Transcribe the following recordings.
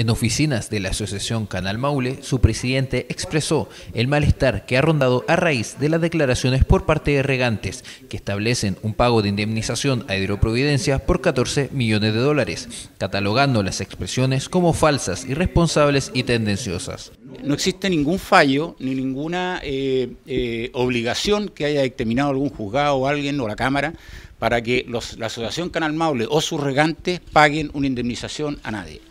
En oficinas de la Asociación Canal Maule, su presidente expresó el malestar que ha rondado a raíz de las declaraciones por parte de regantes que establecen un pago de indemnización a Hidroprovidencia por 14 millones de dólares, catalogando las expresiones como falsas, irresponsables y tendenciosas. No existe ningún fallo ni ninguna eh, eh, obligación que haya determinado algún juzgado o alguien o la Cámara para que la Asociación Canal Maule o sus regantes paguen una indemnización a nadie.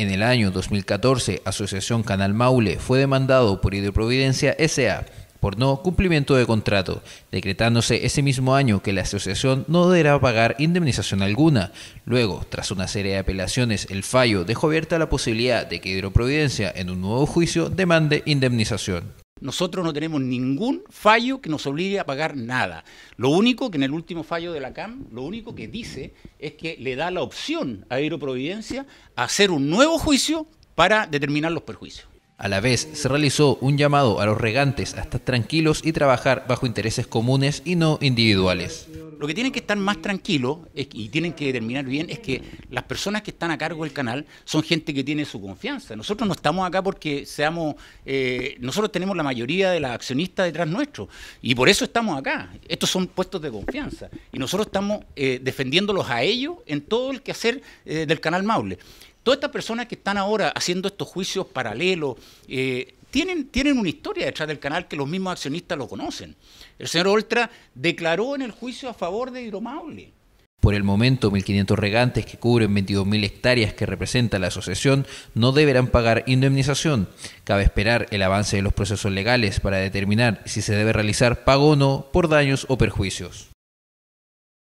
En el año 2014, Asociación Canal Maule fue demandado por Hidroprovidencia S.A. por no cumplimiento de contrato, decretándose ese mismo año que la asociación no deberá pagar indemnización alguna. Luego, tras una serie de apelaciones, el fallo dejó abierta la posibilidad de que Hidroprovidencia en un nuevo juicio demande indemnización. Nosotros no tenemos ningún fallo que nos obligue a pagar nada. Lo único que en el último fallo de la CAM, lo único que dice es que le da la opción a Aeroprovidencia a hacer un nuevo juicio para determinar los perjuicios. A la vez, se realizó un llamado a los regantes a estar tranquilos y trabajar bajo intereses comunes y no individuales. Lo que tienen que estar más tranquilos y tienen que determinar bien es que las personas que están a cargo del canal son gente que tiene su confianza. Nosotros no estamos acá porque seamos, eh, nosotros tenemos la mayoría de las accionistas detrás nuestro y por eso estamos acá. Estos son puestos de confianza y nosotros estamos eh, defendiéndolos a ellos en todo el quehacer eh, del canal Maule. Todas estas personas que están ahora haciendo estos juicios paralelos, eh, tienen, tienen una historia detrás del canal que los mismos accionistas lo conocen. El señor Oltra declaró en el juicio a favor de Hidromaule. Por el momento, 1.500 regantes que cubren 22.000 hectáreas que representa la asociación no deberán pagar indemnización. Cabe esperar el avance de los procesos legales para determinar si se debe realizar pago o no por daños o perjuicios.